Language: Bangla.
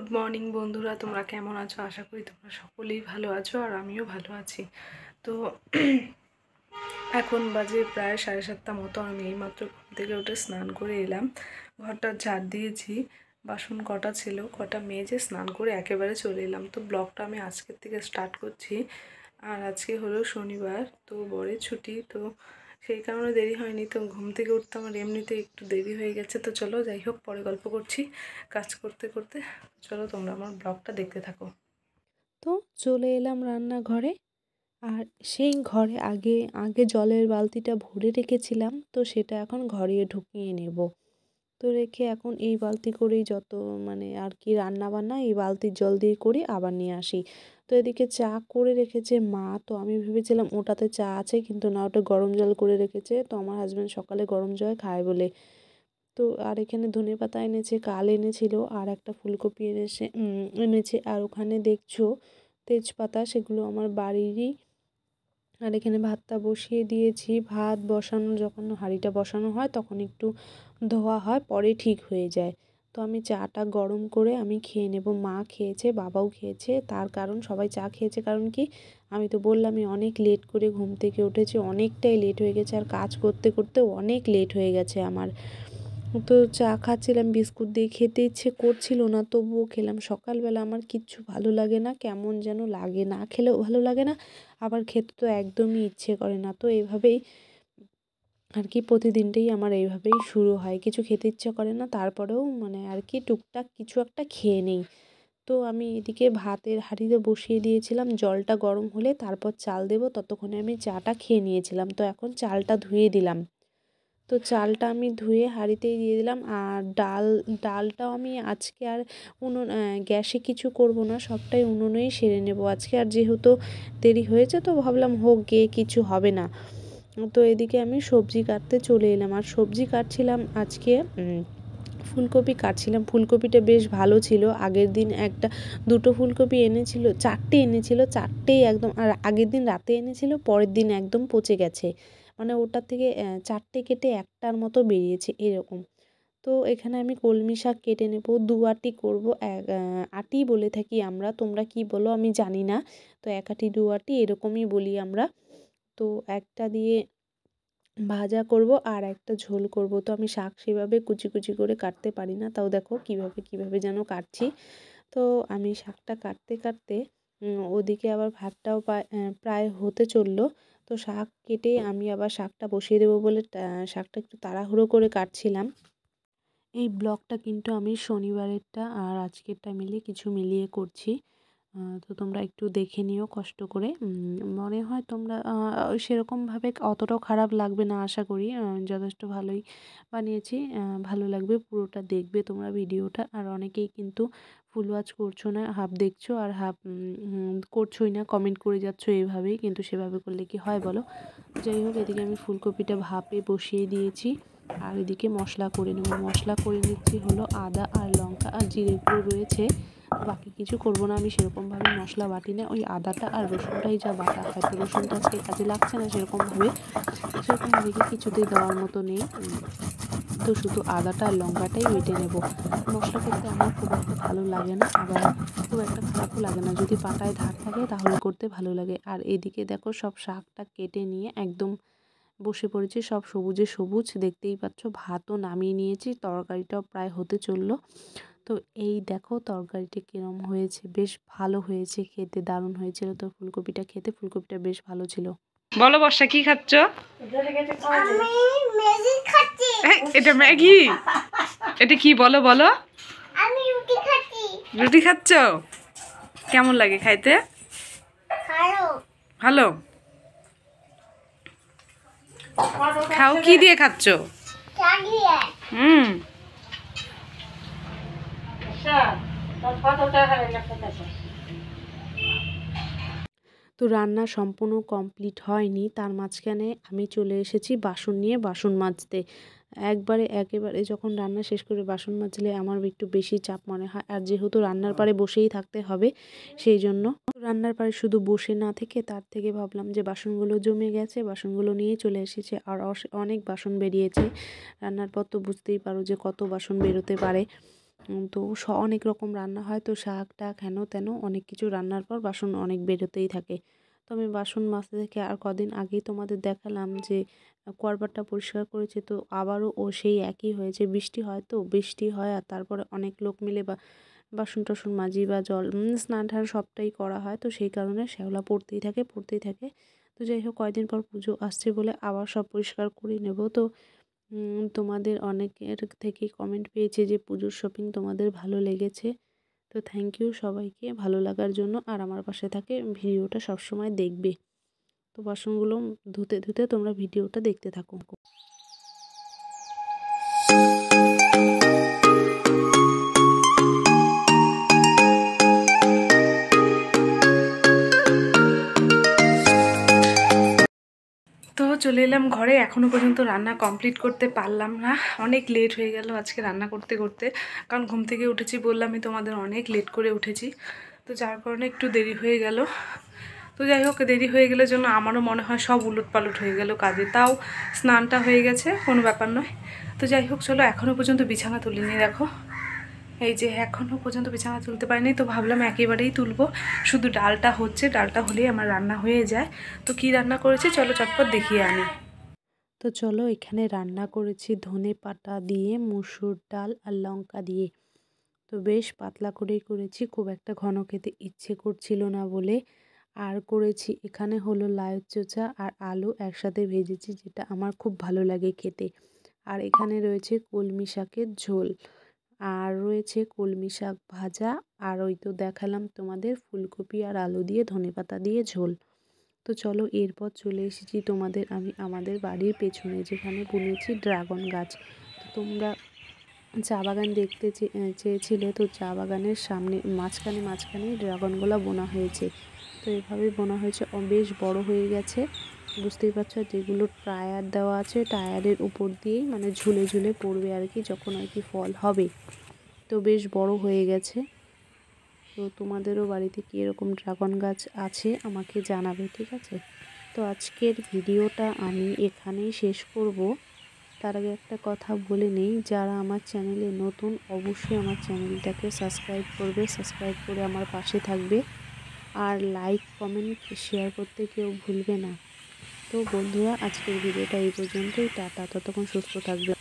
গুড মর্নিং বন্ধুরা তোমরা কেমন আছো আশা করি তোমরা সকলেই ভালো আছো আর আমিও ভালো আছি তো এখন বাজে প্রায় সাড়ে সাতটা মতো আমি এইমাত্র ঘুম থেকে ওটা স্নান করে এলাম ঘরটা ঝাড় দিয়েছি বাসন কটা ছিল কটা মেজে স্নান করে একেবারে চলে এলাম তো ব্লগটা আমি আজকের থেকে স্টার্ট করছি আর আজকে হলো শনিবার তো বরে ছুটি তো সেই কারণে দেরি হয়নি তো ঘুম থেকে উঠতে আমার এমনিতে একটু দেরি হয়ে গেছে তো চলো যাই হোক পরে গল্প করছি কাজ করতে করতে চলো তোমরা আমার ব্লগটা দেখতে থাকো তো চলে এলাম রান্নাঘরে আর সেই ঘরে আগে আগে জলের বালতিটা ভরে রেখেছিলাম তো সেটা এখন ঘরে ঢুকিয়ে নেব তো রেখে এখন এই বালতি করেই যত মানে আর কি রান্না বান্না এই বালতির জল দিয়ে করি আবার নিয়ে আসি তো এদিকে চা করে রেখেছে মা তো আমি ভেবেছিলাম ওটাতে চা আছে কিন্তু না ওটা গরম জল করে রেখেছে তো আমার হাজব্যান্ড সকালে গরম জল খায় বলে তো আর এখানে ধনে পাতা এনেছে কাল এনেছিল আর একটা ফুলকপি এনেছে এনেছে আর ওখানে দেখছো তেজপাতা সেগুলো আমার বাড়িরই আর এখানে ভাতটা বসিয়ে দিয়েছি ভাত বসানো যখন হাঁড়িটা বসানো হয় তখন একটু ধোয়া হয় পরে ঠিক হয়ে যায় তো আমি চাটা গরম করে আমি খেয়ে নেব মা খেয়েছে বাবাও খেয়েছে তার কারণ সবাই চা খেয়েছে কারণ কি আমি তো বললামই অনেক লেট করে ঘুম থেকে উঠেছি অনেকটাই লেট হয়ে গেছে আর কাজ করতে করতে অনেক লেট হয়ে গেছে আমার তো চা খাচ্ছিলাম বিস্কুট দিয়ে খেতে ইচ্ছে করছিল না তবুও খেলাম সকালবেলা আমার কিচ্ছু ভালো লাগে না কেমন যেন লাগে না খেলেও ভালো লাগে না আবার খেতে তো একদমই ইচ্ছে করে না তো এইভাবেই আর কি প্রতিদিনটাই আমার এইভাবেই শুরু হয় কিছু খেতে ইচ্ছে করে না তারপরেও মানে আর কি টুকটাক কিছু একটা খেয়ে নেই তো আমি এদিকে ভাতের হাঁড়িতে বসিয়ে দিয়েছিলাম জলটা গরম হলে তারপর চাল দেব ততক্ষণে আমি চাটা খেয়ে নিয়েছিলাম তো এখন চালটা ধুয়ে দিলাম তো চালটা আমি ধুয়ে হাঁড়িতেই দিয়ে দিলাম আর ডাল ডালটাও আমি আজকে আর উনুন গ্যাসে কিছু করব না সবটাই উনুনেই সেরে নেব আজকে আর যেহেতু দেরি হয়েছে তো ভাবলাম হোক গে কিছু হবে না তো এদিকে আমি সবজি কাটতে চলে এলাম আর সবজি কাটছিলাম আজকে ফুলকপি কাটছিলাম ফুলকপিটা বেশ ভালো ছিল আগের দিন একটা দুটো ফুলকপি এনেছিল চারটে এনেছিল চারটেই একদম আর আগের দিন রাতে এনেছিল পরের দিন একদম পচে গেছে মানে ওটা থেকে চারটে কেটে একটার মতো বেরিয়েছে এরকম তো এখানে আমি কলমি শাক কেটে নেব দু আটি করবো এক আটি বলে থাকি আমরা তোমরা কি বলো আমি জানি না তো এক আটি দু আটি এরকমই বলি আমরা তো একটা দিয়ে ভাজা করব আর একটা ঝোল করব তো আমি শাক সেভাবে কুচি কুচি করে কাটতে পারি না তাও দেখো কিভাবে কিভাবে যেন কাটছি তো আমি শাকটা কাটতে কাটতে ওদিকে আবার ভাতটাও প্রায় হতে চললো তো শাক কেটে আমি আবার শাকটা বসিয়ে দেবো বলে শাকটা একটু তাড়াহুড়ো করে কাটছিলাম এই ব্লগটা কিন্তু আমি শনিবারেরটা আর আজকেরটা মিলিয়ে কিছু মিলিয়ে করছি তো তোমরা একটু দেখে নিও কষ্ট করে মনে হয় তোমরা সেরকমভাবে অতটাও খারাপ লাগবে না আশা করি যথেষ্ট ভালোই বানিয়েছি ভালো লাগবে পুরোটা দেখবে তোমরা ভিডিওটা আর অনেকেই কিন্তু ফুল ওয়াচ করছো না হাফ দেখছো আর হাফ করছোই না কমেন্ট করে যাচ্ছ এভাবেই কিন্তু সেভাবে করলে কি হয় বলো যাই হোক এদিকে আমি ফুলকপিটা ভাপে বসিয়ে দিয়েছি আর এদিকে মশলা করে নেব মশলা করে নিচ্ছি হলো আদা আর লঙ্কা আর জিরে গুঁড়ো রয়েছে বাকি কিছু করব না আমি সেরকমভাবে মশলা বাটি না ওই আদাটা আর রসুনটাই যা বাটা হয় তো রসুনটা আজকে কাজে লাগছে না সেরকমভাবে সেরকমভাবে কিছুতেই দেওয়ার মতো নেই তো শুধু আদাটা আর লঙ্কাটাই বেটে নেব মশলা করতে আমার খুব একটা ভালো লাগে না আবার খুব একটা খারাপও লাগে না যদি পাটায় ধার থাকে তাহলে করতে ভালো লাগে আর এদিকে দেখো সব শাকটা কেটে নিয়ে একদম বসে পড়েছি সব সবুজে সবুজ দেখতেই পাচ্ছ ভাতও নামিয়ে নিয়েছি তরকারিটাও প্রায় হতে চললো তো এই দেখো তরকারিটি কিরম হয়েছে বেশ ভালো হয়েছে খেতে দারুণ হয়েছিল তো ফুলকপিটা খেতে ফুলকপিটা বেশ ভালো ছিল বলো বর্ষা কি খাচ্ছ এটা ম্যাগি এটা কি বলো বলো রুটি খাচ্ছ কেমন লাগে খাইতে ভালো খাও কি দিয়ে খাচ্ছ হুম কত আচ্ছা, টাকা তো রান্না সম্পূর্ণ কমপ্লিট হয়নি তার মাঝখানে আমি চলে এসেছি বাসন নিয়ে বাসন মাজতে একবারে একেবারে যখন রান্না শেষ করে বাসন মাজলে আমার একটু বেশি চাপ মনে হয় আর যেহেতু রান্নার পারে বসেই থাকতে হবে সেই জন্য রান্নার পারে শুধু বসে না থেকে তার থেকে ভাবলাম যে বাসনগুলো জমে গেছে বাসনগুলো নিয়ে চলে এসেছে আর অনেক বাসন বেরিয়েছে রান্নার পর তো বুঝতেই পারো যে কত বাসন বেরোতে পারে তো অনেক রকম রান্না হয় তো শাক টাক হেন তেন অনেক কিছু রান্নার পর বাসন অনেক বেরোতেই থাকে তো আমি বাসন মাজতে থেকে আর কদিন আগেই তোমাদের দেখালাম যে করবারটা পরিষ্কার করেছে তো আবারও ও সেই একই হয়েছে বৃষ্টি হয় তো বৃষ্টি হয় আর তারপরে অনেক লোক মিলে বা বাসন টাসন মাজি বা জল স্নান টান সবটাই করা হয় তো সেই কারণে শ্যাওলা পড়তেই থাকে পড়তেই থাকে তো যাই হোক কয়দিন পর পুজো আসছে বলে আবার সব পরিষ্কার করে নেব তো তোমাদের অনেকের থেকেই কমেন্ট পেয়েছে যে পুজোর শপিং তোমাদের ভালো লেগেছে তো থ্যাংক ইউ সবাইকে ভালো লাগার জন্য আর আমার পাশে থাকে ভিডিওটা সবসময় দেখবে তো বাসনগুলো ধুতে ধুতে তোমরা ভিডিওটা দেখতে থাকো ফিরলাম ঘরে এখনও পর্যন্ত রান্না কমপ্লিট করতে পারলাম না অনেক লেট হয়ে গেল আজকে রান্না করতে করতে কারণ ঘুম থেকে উঠেছি বললামই তোমাদের অনেক লেট করে উঠেছি তো যার কারণে একটু দেরি হয়ে গেল তো যাই হোক দেরি হয়ে গেলে জন্য আমারও মনে হয় সব উলট পালট হয়ে গেল কাজে তাও স্নানটা হয়ে গেছে কোনো ব্যাপার নয় তো যাই হোক চলো এখনও পর্যন্ত বিছানা নিয়ে দেখো এই যে এখনও পর্যন্ত বিছানা তুলতে পারিনি তো ভাবলাম একেবারেই তুলবো শুধু ডালটা হচ্ছে ডালটা হলেই আমার রান্না হয়ে যায় তো কি রান্না করেছি চলো চটপট দেখিয়ে আনি তো চলো এখানে রান্না করেছি ধনে পাতা দিয়ে মুসুর ডাল আর লঙ্কা দিয়ে তো বেশ পাতলা করেই করেছি খুব একটা ঘন খেতে ইচ্ছে করছিল না বলে আর করেছি এখানে হলো লায়ের চোচা আর আলু একসাথে ভেজেছি যেটা আমার খুব ভালো লাগে খেতে আর এখানে রয়েছে কলমি শাকের ঝোল আর রয়েছে কলমি শাক ভাজা আর ওই তো দেখালাম তোমাদের ফুলকপি আর আলু দিয়ে ধনেপাতা দিয়ে ঝোল তো চলো এরপর চলে এসেছি তোমাদের আমি আমাদের বাড়ির পেছনে যেখানে বুনেছি ড্রাগন গাছ তোমরা চা বাগান দেখতে চেয়েছিলে তো চা বাগানের সামনে মাঝখানে মাঝখানে ড্রাগনগুলো বোনা হয়েছে তো এভাবে বোনা হয়েছে বেশ বড় হয়ে গেছে বুঝতেই পারছো যেগুলো টায়ার দেওয়া আছে টায়ারের উপর দিয়েই মানে ঝুলে ঝুলে পড়বে আর কি যখন আর কি ফল হবে তো বেশ বড় হয়ে গেছে তো তোমাদেরও বাড়িতে কী এরকম ড্রাগন গাছ আছে আমাকে জানাবে ঠিক আছে তো আজকের ভিডিওটা আমি এখানেই শেষ করব তার আগে একটা কথা বলে নেই যারা আমার চ্যানেলে নতুন অবশ্যই আমার চ্যানেলটাকে সাবস্ক্রাইব করবে সাবস্ক্রাইব করে আমার পাশে থাকবে আর লাইক কমেন্ট শেয়ার করতে কেউ ভুলবে না তো বন্ধুরা আজকের ভিডিওটা এই পর্যন্তই টাটা ততক্ষণ সুস্থ থাকবে